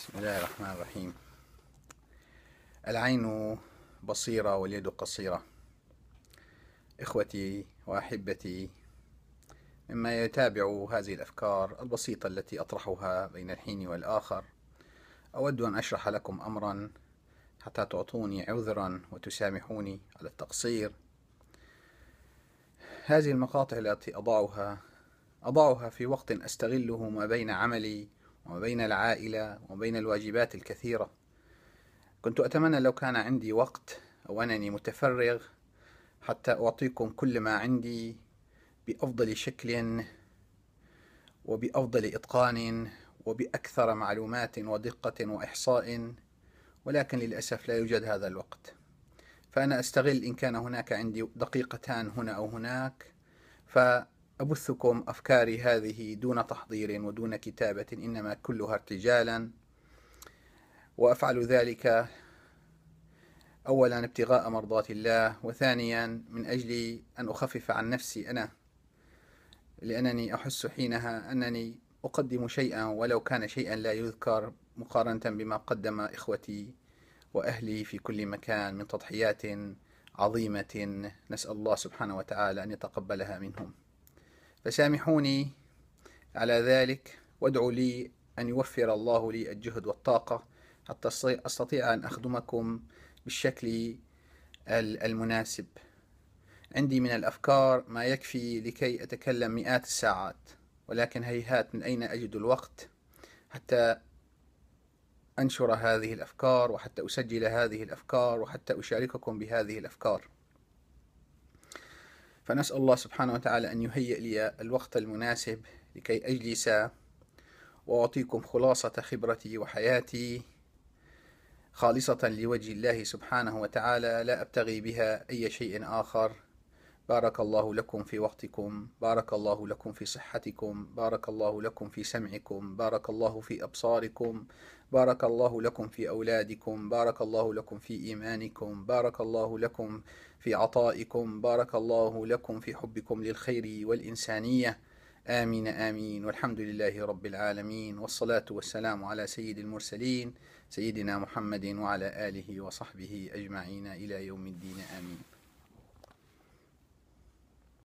بسم الله الرحمن الرحيم العين بصيرة واليد قصيرة إخوتي وأحبتي مما يتابع هذه الأفكار البسيطة التي أطرحها بين الحين والآخر أود أن أشرح لكم أمرا حتى تعطوني عذرا وتسامحوني على التقصير هذه المقاطع التي أضعها أضعها في وقت أستغله ما بين عملي وبين العائلة وبين الواجبات الكثيرة كنت أتمنى لو كان عندي وقت أو أنني متفرغ حتى أعطيكم كل ما عندي بأفضل شكل وبأفضل إتقان وبأكثر معلومات ودقة وإحصاء ولكن للأسف لا يوجد هذا الوقت فأنا أستغل إن كان هناك عندي دقيقتان هنا أو هناك ف أبثكم أفكاري هذه دون تحضير ودون كتابة إنما كلها ارتجالا وأفعل ذلك أولا ابتغاء مرضات الله وثانيا من أجل أن أخفف عن نفسي أنا لأنني أحس حينها أنني أقدم شيئا ولو كان شيئا لا يذكر مقارنة بما قدم إخوتي وأهلي في كل مكان من تضحيات عظيمة نسأل الله سبحانه وتعالى أن يتقبلها منهم فسامحوني على ذلك وادعوا لي أن يوفر الله لي الجهد والطاقة حتى أستطيع أن أخدمكم بالشكل المناسب عندي من الأفكار ما يكفي لكي أتكلم مئات الساعات ولكن هيهات من أين أجد الوقت حتى أنشر هذه الأفكار وحتى أسجل هذه الأفكار وحتى أشارككم بهذه الأفكار فنسأل الله سبحانه وتعالى أن يهيئ لي الوقت المناسب لكي أجلس وأعطيكم خلاصة خبرتي وحياتي خالصة لوجه الله سبحانه وتعالى لا أبتغي بها أي شيء آخر بارك الله لكم في وقتكم بارك الله لكم في صحتكم بارك الله لكم في سمعكم بارك الله في أبصاركم بارك الله لكم في أولادكم بارك الله لكم في إيمانكم بارك الله لكم في عطائكم بارك الله لكم في حبكم للخير والإنسانية آمين آمين والحمد لله رب العالمين والصلاة والسلام على سيد المرسلين سيدنا محمد وعلى آله وصحبه أجمعين إلى يوم الدين آمين